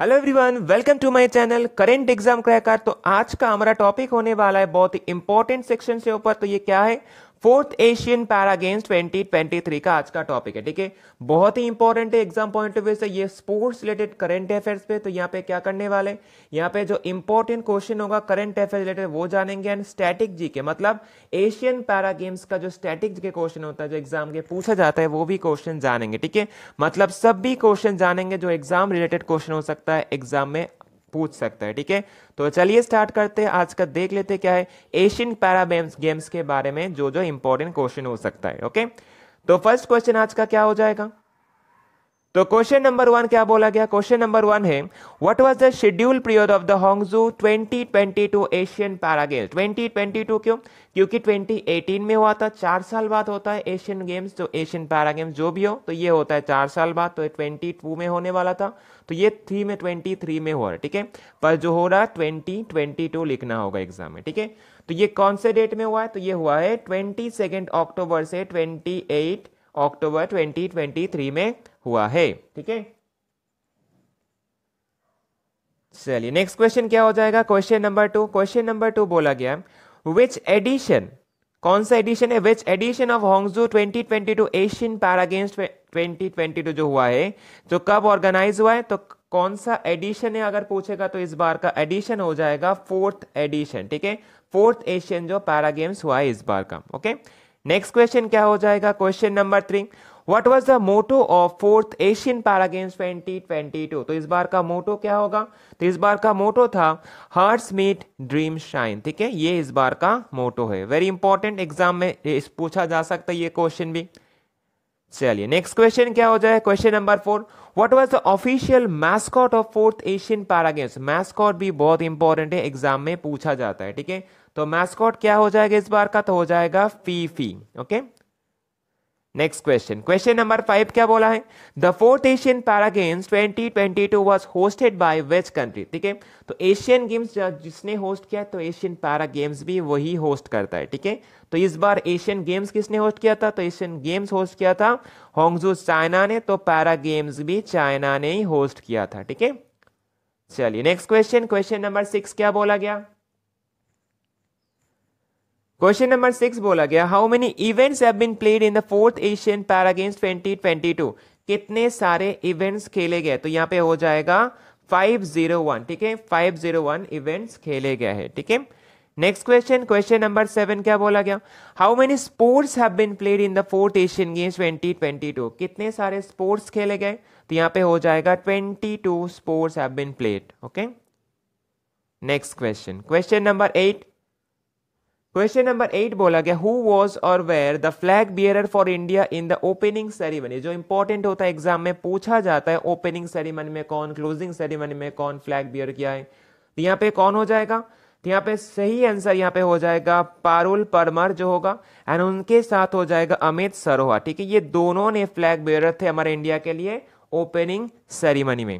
Hello everyone welcome to my channel current exam cracker तो आज का हमारा टॉपिक होने वाला है बहुत ही इंपॉर्टेंट सेक्शन से ऊपर तो ये क्या है फोर्थ एशियन पैरा गेम्स 2023 का आज का टॉपिक है ठीक है बहुत ही इंपॉर्टेंट है एग्जाम पॉइंट ऑफ व्यू से ये स्पोर्ट्स रिलेटेड करंट अफेयर्स पे तो यहाँ पे क्या करने वाले यहाँ पे जो इंपॉर्टेंट क्वेश्चन होगा करंट अफेयर्स रिलेटेड वो जानेंगे एंड स्टैटिक जी के मतलब एशियन पैरा गेम्स का जो स्टैटिक के क्वेश्चन होता है जो एग्जाम के पूछा जाता है वो भी क्वेश्चन जानेंगे ठीक है मतलब सब भी क्वेश्चन जानेंगे जो एग्जाम रिलेटेड क्वेश्चन हो सकता है एग्जाम में पूछ सकता है ठीक है तो चलिए स्टार्ट करते हैं आज का देख लेते क्या है एशियन पैरा गेम्स के बारे में जो जो इंपॉर्टेंट क्वेश्चन हो सकता है ओके तो फर्स्ट क्वेश्चन आज का क्या हो जाएगा तो क्वेश्चन नंबर वन क्या बोला गया क्वेश्चन नंबर वन है what was the schedule period of the Hangzhou 2022 Asian para games 2022 क्यों क्योंकि 2018 में हुआ था चार साल बाद होता है एशियन गेम्स तो एशियन पैरा गेम्स जो भी हो तो ये होता है चार साल बाद तो 22 में होने वाला था तो ये थ्री में ट्वेंटी थ्री में हो रहा है ठीक है पर जो हो रहा है ट्वेंटी ट्वेंटी टू लिखना होगा एग्जाम में ठीक है तो ये कौन से डेट में हुआ है तो ये हुआ है ट्वेंटी सेकेंड अक्टूबर से ट्वेंटी एट अक्टूबर 2023 में हुआ है ठीक है चलिए नेक्स्ट क्वेश्चन क्या हो जाएगा question number two question number two बोला गया विच एडिशन कौन सा एडिशन है which edition of Hangzhou 2022 Asian para games 2022 जो हुआ है जो कब ऑर्गेनाइज हुआ है तो कौन सा एडिशन है अगर पूछेगा तो इस बार का एडिशन हो जाएगा फोर्थ एडिशन ठीक है फोर्थ एशियन जो पैरा गेम्स हुआ है इस बार का ओके okay? नेक्स्ट क्वेश्चन क्या हो जाएगा question number three what was the motto of fourth Asian para games two तो इस बार का मोटो क्या होगा तो इस बार का मोटो था हार्ट्स मीट ड्रीम शाइन ठीक है ये इस बार का मोटो है वेरी इंपॉर्टेंट एग्जाम में इस पूछा जा सकता है ये क्वेश्चन भी चलिए नेक्स्ट क्वेश्चन क्या हो जाए question number four what was the official mascot of fourth Asian para games mascot भी बहुत इंपॉर्टेंट है एग्जाम में पूछा जाता है ठीक है तो मैस्कॉट क्या हो जाएगा इस बार का तो हो जाएगा Feifei okay next question question number five क्या बोला है the fourth Asian para games twenty twenty two was hosted by which country ठीक है तो एशियन गेम्स जिसने होस्ट किया तो एशियन पैरा गेम्स भी वही होस्ट करता है ठीक है तो इस बार एशियन गेम्स किसने होस्ट किया था तो एशियन गेम्स होस्ट किया था होंगजू चाइना ने तो पैरा गेम्स भी चाइना ने ही होस्ट किया था ठीक है चलिए next question question number six क्या बोला गया क्वेश्चन नंबर सिक्स बोला गया how many events have been played in the fourth Asian para games 2022 कितने सारे इवेंट्स खेले गए तो यहाँ पे हो जाएगा 501 ठीक है 501 इवेंट्स खेले गए हैं ठीक है next question question number seven क्या बोला गया how many sports have been played in the fourth Asian games 2022 कितने सारे स्पोर्ट्स खेले गए तो यहाँ पे हो जाएगा 22 sports have been played okay next question question number eight question number eight बोला गया हु वॉज और where the flag bearer for India in the opening ceremony जो इंपॉर्टेंट होता है एग्जाम में पूछा जाता है ओपनिंग सेरेमनी में कौन क्लोजिंग सेरेमनी में कौन फ्लैग बियर किया है तो यहाँ पे कौन हो जाएगा तो यहाँ पे सही आंसर यहाँ पे हो जाएगा पारुल परमर जो होगा एंड उनके साथ हो जाएगा अमित सरोहा ठीक है ये दोनों ने फ्लैग बियर थे हमारे इंडिया के लिए ओपनिंग सेरेमनी में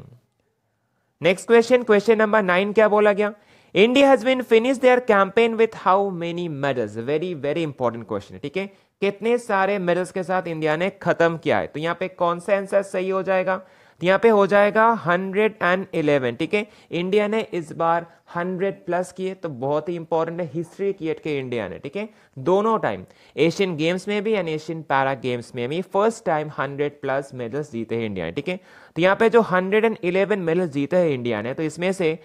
next question question number nine क्या बोला गया India has been finish their campaign with how many medals very very important question ठीक है कितने सारे मेडल्स के साथ इंडिया ने खत्म किया है तो यहाँ पे कौन सा आंसर सही हो जाएगा यहाँ पे हो जाएगा हंड्रेड एंड इलेवन ठीक है इंडिया ने इस बार हंड्रेड प्लस किए तो बहुत ही इंपॉर्टेंट है हिस्ट्री की के इंडिया ने ठीक है दोनों टाइम एशियन गेम्स में भी एंड एशियन पैरा गेम्स में भी first time hundred plus medals जीते हैं इंडिया ने ठीक है तो यहाँ पे जो हंड्रेड एंड इलेवन मेडल्स जीते हैं इंडिया ने तो इसमें से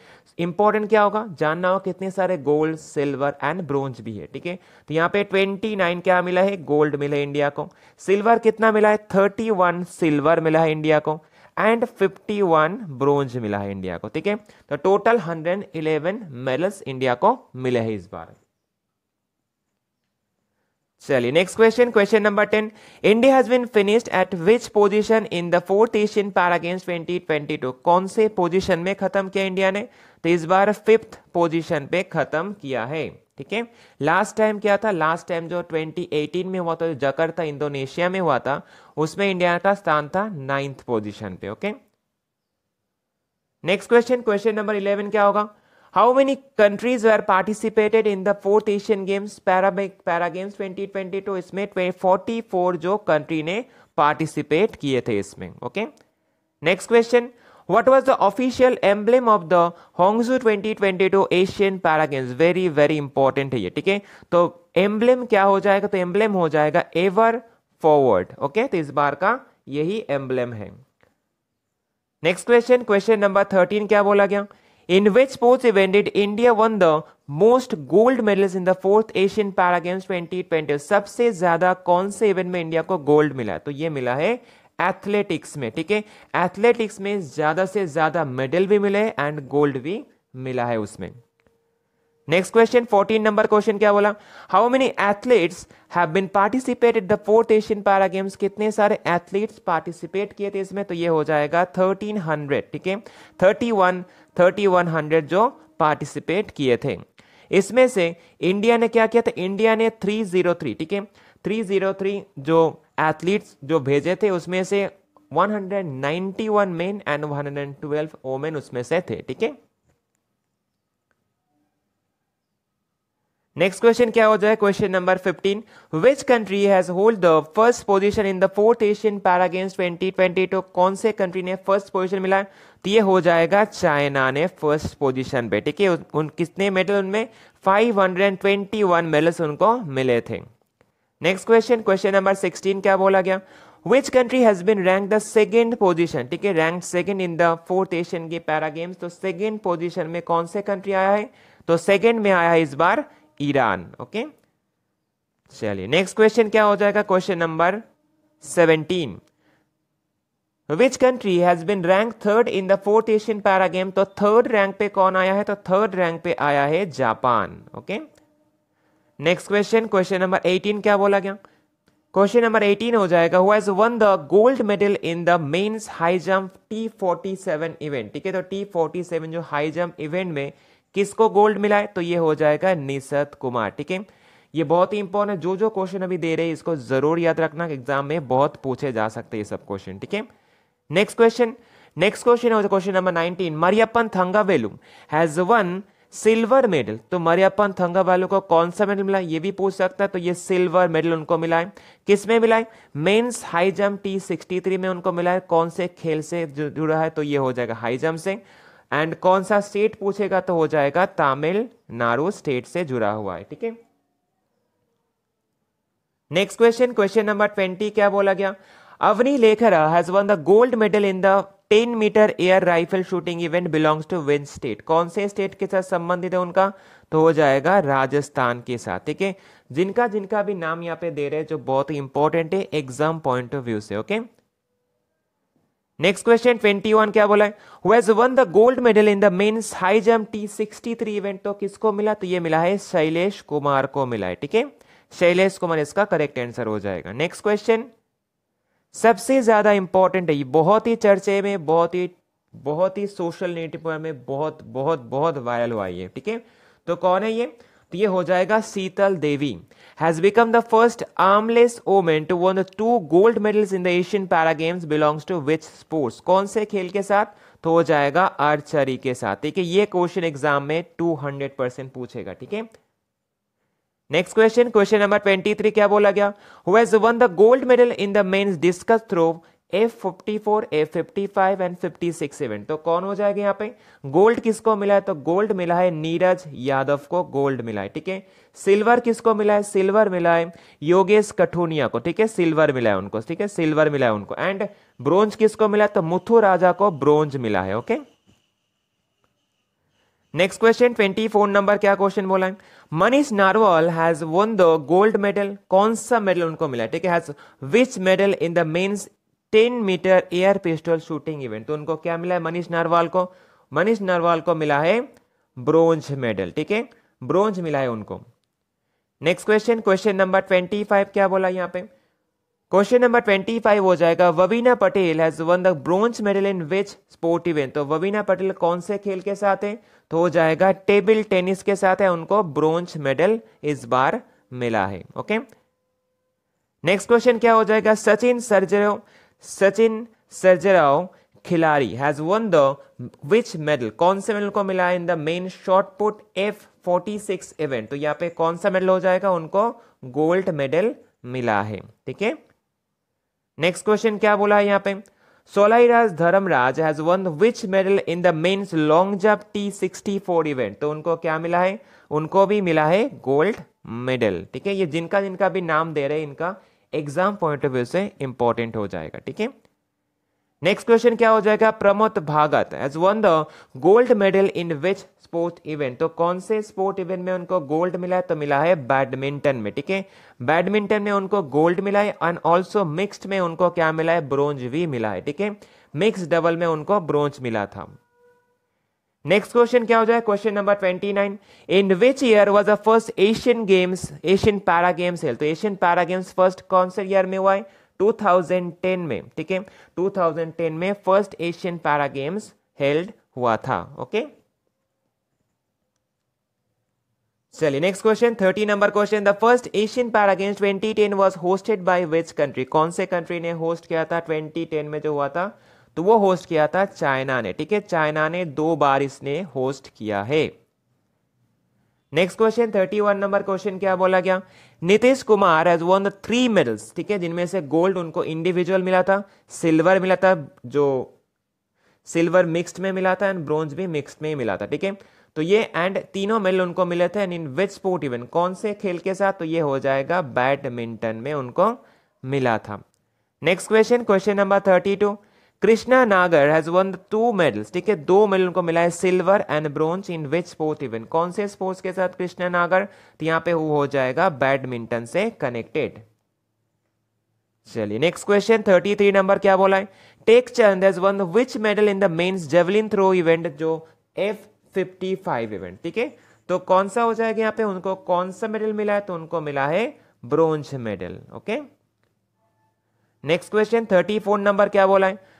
इंपॉर्टेंट क्या होगा जानना हो कितने सारे गोल्ड सिल्वर एंड ब्रोंज भी है ठीक है तो यहाँ पे ट्वेंटी नाइन क्या मिला है गोल्ड मिला है इंडिया को सिल्वर कितना मिला है थर्टी वन सिल्वर मिला है इंडिया को एंड 51 ब्रोंज मिला है इंडिया को ठीक है तो टोटल 111 मेडल्स इंडिया को मिले हैं इस बार चलिए next question question number ten India has been finished at which position in the fourth Asian para games 2022 कौन से पोजीशन में खत्म किया इंडिया ने तो इस बार फिफ्थ पोजीशन पे खत्म किया है ठीक है लास्ट टाइम क्या था लास्ट टाइम जो 2018 में हुआ था जो था इंडोनेशिया में हुआ था उसमें इंडिया का स्थान था नाइन्थ पोजिशन पे okay next question question number eleven क्या होगा how many countries were participated in the fourth Asian games para para games two इसमें फोर्टी फोर जो कंट्री ने पार्टिसिपेट किए थे इसमें okay next question What was the official emblem of the Hangzhou 2022 Asian Para Games? Very very important है ये ठीक है तो emblem क्या हो जाएगा तो emblem हो जाएगा ever forward ओके तो इस बार का यही emblem है next question question number thirteen क्या बोला गया In which sports event did India won the most gold medals in the fourth Asian Para Games 2020? सबसे ज्यादा कौन से इवेंट में इंडिया को गोल्ड मिला तो ये मिला है एथलेटिक्स में ठीक है एथलेटिक्स में ज़्यादा से ज़्यादा मेडल भी मिले एंड गोल्ड भी मिला है उसमें next question fourteen number question क्या बोला how many athletes have been participate the fourth Asian para games कितने सारे एथलीट्स पार्टिसिपेट किए थे इसमें तो ये हो जाएगा थर्टीन हंड्रेड ठीक है thirty thirty one one hundred जो पार्टिसिपेट किए थे इसमें से इंडिया ने क्या किया था इंडिया ने थ्री जीरो थ्री ठीक है थ्री जीरो थ्री जो एथलीट्स जो भेजे थे उसमें से 191 मेन एंड 112 वोमेन उसमें से थे ठीक है नेक्स्ट क्वेश्चन क्या हो जाए question number 15 which country has hold the first position in the fourth Asian para games twenty तो कौन से कंट्री ने फर्स्ट पोजीशन मिला तो ये हो जाएगा चाइना ने फर्स्ट पोजीशन पे ठीक है उन कितने मेडल उनमें 521 मेडल्स उनको मिले थे next question question number sixteen क्या बोला गया which country has been rank the second position ठीक है rank second in the fourth Asian के पैरा गेम्स तो सेकेंड पोजिशन में कौन से कंट्री आया है तो सेकेंड में आया है इस बार ईरान ओके चलिए नेक्स्ट क्वेश्चन क्या हो जाएगा question number seventeen which country has been rank third in the fourth Asian para game तो थर्ड रैंक पे कौन आया है तो थर्ड रैंक पे आया है Japan okay okay? Next question question number 18 क्या बोला गया क्वेश्चन नंबर 18 हो जाएगा who is won the gold medal in the men's high jump T forty seven event ठीक है तो टी फोर्टी सेवन जो हाई जंप इवेंट में किसको गोल्ड मिला है तो ये हो जाएगा निशत कुमार ठीक है ये बहुत ही इंपॉर्टेंट है जो जो क्वेश्चन अभी दे रहे हैं इसको जरूर याद रखना एग्जाम में बहुत पूछे जा सकते हैं ये सब क्वेश्चन ठीक है नेक्स्ट क्वेश्चन नेक्स्ट क्वेश्चन है question number 19 Mariyappan Thangavelu has won silver medal तो मरियपन थंगा वालों को कौन सा मेडल मिला ये भी पूछ सकता है तो ये सिल्वर मेडल उनको मिला है किस में मिला है men's high jump T sixty three में उनको मिला है कौन से खेल से जुड़ा है तो ये हो जाएगा हाई जम्प से एंड कौन सा स्टेट पूछेगा तो हो जाएगा तमिलनाडु स्टेट से जुड़ा हुआ है ठीक है next question question number twenty क्या बोला गया Avani Lekhara has won the gold medal in the ten metre air rifle shooting event belongs to which state कौन से स्टेट के साथ संबंधित है उनका तो हो जाएगा राजस्थान के साथ ठीक है जिनका जिनका भी नाम यहाँ पे दे रहे हैं जो बहुत ही इंपॉर्टेंट है एग्जाम पॉइंट ऑफ व्यू से okay next question twenty one क्या बोला है won the gold medal in the men's high jump T sixty three event तो किसको मिला तो ये मिला है शैलेश कुमार को मिला है ठीक है शैलेश कुमार इसका करेक्ट आंसर हो जाएगा नेक्स्ट क्वेश्चन सबसे ज़्यादा इम्पॉर्टेंट है ये बहुत ही चर्चे में बहुत ही बहुत ही सोशल नेटवर्क में बहुत बहुत बहुत वायरल हुआ ये ठीक है तो कौन है ये तो ये हो जाएगा Sheetal Devi has become the first armless women to won the two gold medals in the Asian para games belongs to which sports कौन से खेल के साथ तो हो जाएगा आर्चरी के साथ ठीक है ये क्वेश्चन एग्जाम में टू हंड्रेड परसेंट पूछेगा ठीक है next question question number twenty three क्या बोला गया won the gold medal in the men's discus throw F fifty four F fifty five and fifty six event तो कौन हो जाएगा यहाँ पे गोल्ड किसको मिला है तो गोल्ड मिला है नीरज यादव को गोल्ड मिला है ठीक है सिल्वर किसको मिला है सिल्वर मिला है योगेश कठुनिया को ठीक है सिल्वर मिला है उनको ठीक है सिल्वर मिला है उनको एंड ब्रोंज किसको मिला है? तो मुथु राजा को ब्रोंज मिला है okay okay? Next question twenty four number क्या क्वेश्चन बोला है Manish Narwal has won the gold medal कौन सा मेडल उनको मिला ठीक है has which medal in the men's ten metre air pistol shooting event तो उनको क्या मिला है मनीष नारवाल को मनीष नारवाल को मिला है ब्रोंज मेडल ठीक है ब्रोंज मिला है उनको next question question number twenty five क्या बोला यहाँ पे क्वेश्चन नंबर ट्वेंटी फाइव हो जाएगा Bhavina Patel has won the bronze medal in which sport event तो वबीना पटेल कौन से खेल के साथ है तो हो जाएगा टेबल टेनिस के साथ है उनको ब्रोंज मेडल इस बार मिला है ओके नेक्स्ट क्वेश्चन क्या हो जाएगा Sachin सर्जराव Sachin Sarjerao Khilari has won the which medal कौन से मेडल को मिला है in the men shot put F forty six event तो यहाँ पे कौन सा मेडल हो जाएगा उनको गोल्ड मेडल मिला है ठीक है नेक्स्ट क्वेश्चन क्या बोला है यहाँ पे Solairaj Dharmaraj has won which medal in the men's long jump T sixty four event तो उनको क्या मिला है उनको भी मिला है गोल्ड मेडल ठीक है ये जिनका जिनका भी नाम दे रहे हैं इनका एग्जाम पॉइंट ऑफ व्यू से इंपॉर्टेंट हो जाएगा ठीक है नेक्स्ट क्वेश्चन क्या हो जाएगा Pramod Bhagat has won the gold medal in which sport event तो कौन से स्पोर्ट इवेंट में उनको गोल्ड मिला है तो मिला है बैडमिंटन में ठीक है बैडमिंटन में उनको गोल्ड मिला है एंड ऑल्सो मिक्स्ड में उनको क्या मिला है ब्रोंज भी मिला है ठीक है मिक्स डबल में उनको ब्रोंज मिला था नेक्स्ट क्वेश्चन क्या हो जाए question number twenty nine in which year was the first Asian games Asian para games है तो एशियन पैरा गेम्स फर्स्ट कौन से ईयर में हुआ है 2010 में ठीक है 2010 में first Asian para games held हुआ था ओके चलिए next question thirty number question the first Asian para games ten was hosted by which country कौन से कंट्री ने होस्ट किया था ट्वेंटी टेन में जो हुआ था तो वो होस्ट किया था चाइना ने ठीक है चाइना ने दो बार इसने होस्ट किया है next question thirty one number question क्या बोला गया Nitesh Kumar has won the three medals ठीक है जिनमें से गोल्ड उनको इंडिविजुअल मिला था सिल्वर मिला था जो सिल्वर मिक्स्ड में मिला था एंड ब्रॉन्ज भी मिक्स्ड में ही मिला था ठीक है तो ये एंड तीनों मेडल उनको मिले थे and in which sport event कौन से खेल के साथ तो ये हो जाएगा बैडमिंटन में उनको मिला था next question question number thirty two Krishna Nagar has won two medals ठीक है दो मेडल उनको मिला है silver and bronze in which sport event कौन से स्पोर्ट्स के साथ कृष्णा नागर तो यहां पे हो जाएगा बैडमिंटन से कनेक्टेड चलिए next question thirty three number क्या बोला है Tek Chand has won which medal in the men's javelin throw event जो एफ फिफ्टी फाइव इवेंट ठीक है तो कौन सा हो जाएगा यहाँ पे उनको कौन सा मेडल मिला है तो उनको मिला है bronze medal okay next question thirty four number क्या बोला है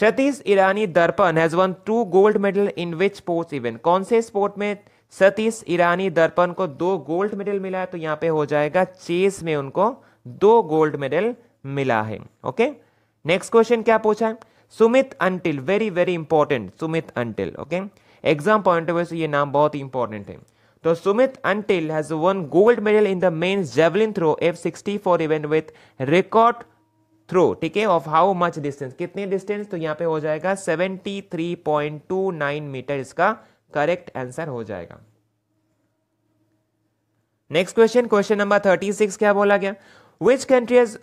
Satish Irani Darpan has won two gold medal in which sports event कौन से स्पोर्ट में सतीश ईरानी दर्पण को दो गोल्ड मेडल मिला है तो यहाँ पे हो जाएगा चेस में उनको दो गोल्ड मेडल मिला है ओके नेक्स्ट क्वेश्चन क्या पूछा है Sumit Antil very very important Sumit Antil okay exam point of view से ये नाम बहुत इंपॉर्टेंट है तो Sumit Antil has won gold medal in the men's javelin throw F sixty four event with record throw ठीक है ऑफ हाउ मच डिस्टेंस कितने डिस्टेंस तो यहाँ पे हो जाएगा 73.29 मीटर इसका करेक्ट आंसर हो जाएगा नेक्स्ट क्वेश्चन क्वेश्चन नंबर 36 क्या बोला गया which countries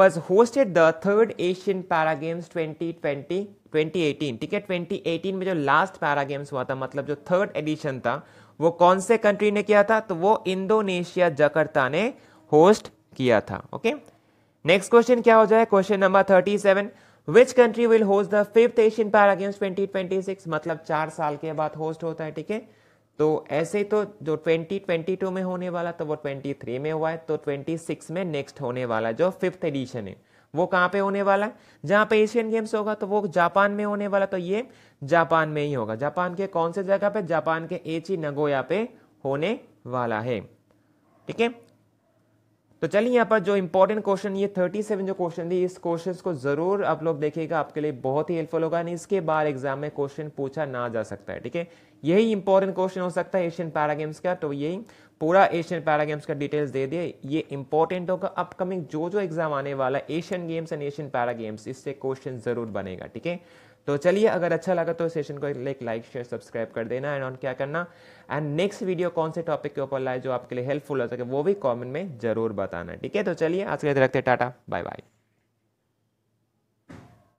was hosted the third Asian para games 2020 2018 ठीक है 2018 में जो लास्ट पैरा गेम्स हुआ था मतलब जो थर्ड एडिशन था वो कौन से कंट्री ने किया था तो वो इंडोनेशिया जकर्ता ने होस्ट किया था ओके okay? नेक्स्ट क्वेश्चन क्या हो जाए question number thirty seven which country will host the fifth Asian para games six मतलब चार साल के बाद होस्ट होता है ठीक है तो ऐसे तो जो ट्वेंटी ट्वेंटी टू में होने वाला तो वो ट्वेंटी थ्री में हुआ है तो ट्वेंटी सिक्स में नेक्स्ट होने वाला जो फिफ्थ एडिशन है वो कहाँ पे होने वाला है जहाँ पे एशियन गेम्स होगा तो वो जापान में होने वाला तो ये जापान में ही होगा जापान के कौन से जगह पे जापान के एची नगोया पे होने वाला है ठीक है तो चलिए यहाँ पर जो इंपॉर्टेंट क्वेश्चन ये थर्टी सेवन जो क्वेश्चन थी इस क्वेश्चन को जरूर आप लोग देखिएगा आपके लिए बहुत ही हेल्पफुल होगा नहीं इसके बाद एग्जाम में क्वेश्चन पूछा ना जा सकता है ठीक है यही इंपॉर्टेंट क्वेश्चन हो सकता है एशियन पैरा गेम्स का तो यही पूरा एशियन पैरा गेम्स का डिटेल्स दे दिए ये इंपॉर्टेंट होगा अपकमिंग जो जो एग्जाम आने वाला Asian games and Asian para games इससे क्वेश्चन जरूर बनेगा ठीक है तो चलिए अगर अच्छा लगा तो सेशन को एक लाइक शेयर सब्सक्राइब कर देना एंड ऑन क्या करना एंड नेक्स्ट वीडियो कौन से टॉपिक के ऊपर लाए जो आपके लिए हेल्पफुल हो सके वो भी कॉमेंट में जरूर बताना ठीक है तो चलिए आज के लिए रखते टाटा बाय बाय